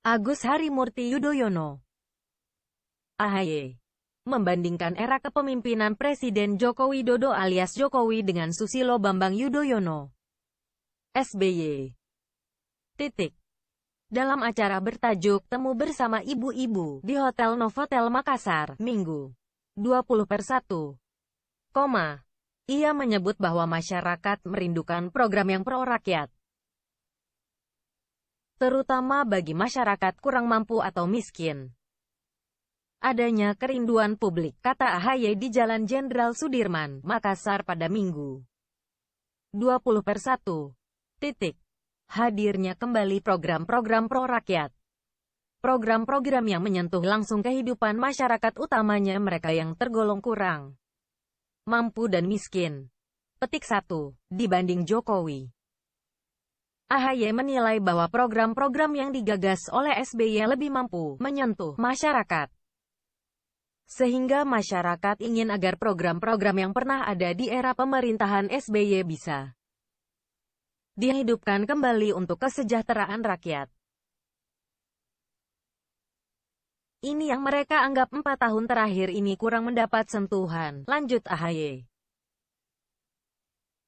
Agus Harimurti Yudhoyono AHY membandingkan era kepemimpinan Presiden Joko Widodo alias Jokowi dengan Susilo Bambang Yudhoyono SBY. Titik. Dalam acara bertajuk Temu Bersama Ibu-Ibu di Hotel Novotel Makassar, Minggu 20 per 1, koma. Ia menyebut bahwa masyarakat merindukan program yang pro-rakyat, terutama bagi masyarakat kurang mampu atau miskin. Adanya kerinduan publik, kata AHY di Jalan Jenderal Sudirman, Makassar pada Minggu 20 per Titik. Hadirnya kembali program-program pro-rakyat. Program-program yang menyentuh langsung kehidupan masyarakat utamanya mereka yang tergolong kurang mampu dan miskin. Petik 1. Dibanding Jokowi. AHY menilai bahwa program-program yang digagas oleh SBY lebih mampu menyentuh masyarakat. Sehingga masyarakat ingin agar program-program yang pernah ada di era pemerintahan SBY bisa dihidupkan kembali untuk kesejahteraan rakyat. Ini yang mereka anggap empat tahun terakhir ini kurang mendapat sentuhan, lanjut AHY.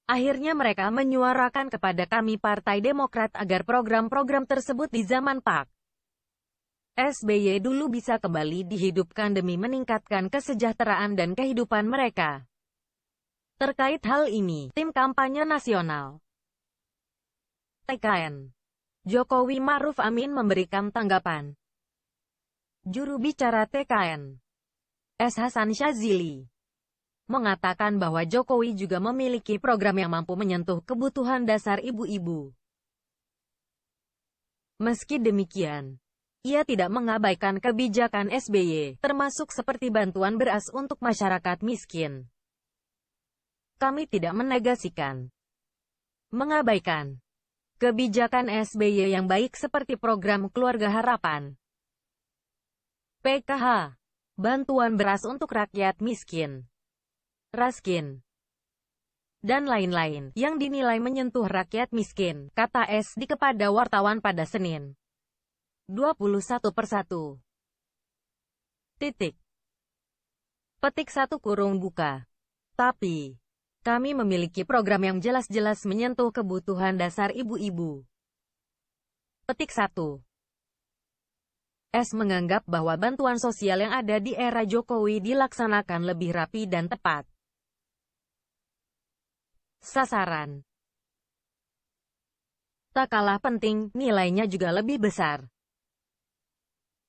Akhirnya mereka menyuarakan kepada kami Partai Demokrat agar program-program tersebut di zaman Pak SBY dulu bisa kembali dihidupkan demi meningkatkan kesejahteraan dan kehidupan mereka. Terkait hal ini, tim kampanye nasional TKN Jokowi Maruf Amin memberikan tanggapan. Juru bicara TKN, S. Hasan Syazili, mengatakan bahwa Jokowi juga memiliki program yang mampu menyentuh kebutuhan dasar ibu-ibu. Meski demikian, ia tidak mengabaikan kebijakan SBY, termasuk seperti bantuan beras untuk masyarakat miskin. Kami tidak menegasikan, mengabaikan kebijakan SBY yang baik seperti program Keluarga Harapan, PKH Bantuan Beras untuk Rakyat Miskin Raskin dan lain-lain, yang dinilai menyentuh rakyat miskin, kata SD kepada wartawan pada Senin. 21 persatu. Titik. Petik satu kurung buka. Tapi, kami memiliki program yang jelas-jelas menyentuh kebutuhan dasar ibu-ibu. Petik satu. S. menganggap bahwa bantuan sosial yang ada di era Jokowi dilaksanakan lebih rapi dan tepat. Sasaran Tak kalah penting, nilainya juga lebih besar.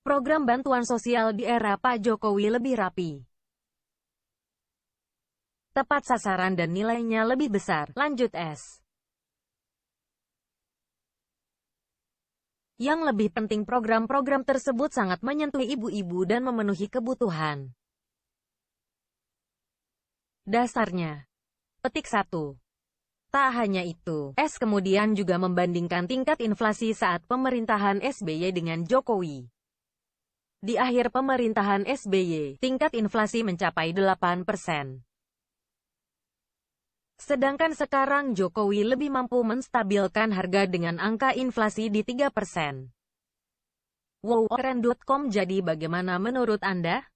Program bantuan sosial di era Pak Jokowi lebih rapi. Tepat sasaran dan nilainya lebih besar. Lanjut S. Yang lebih penting program-program tersebut sangat menyentuh ibu-ibu dan memenuhi kebutuhan. Dasarnya. Petik 1. Tak hanya itu, S kemudian juga membandingkan tingkat inflasi saat pemerintahan SBY dengan Jokowi. Di akhir pemerintahan SBY, tingkat inflasi mencapai 8 persen. Sedangkan sekarang Jokowi lebih mampu menstabilkan harga dengan angka inflasi di 3 persen. Wow, jadi bagaimana menurut Anda?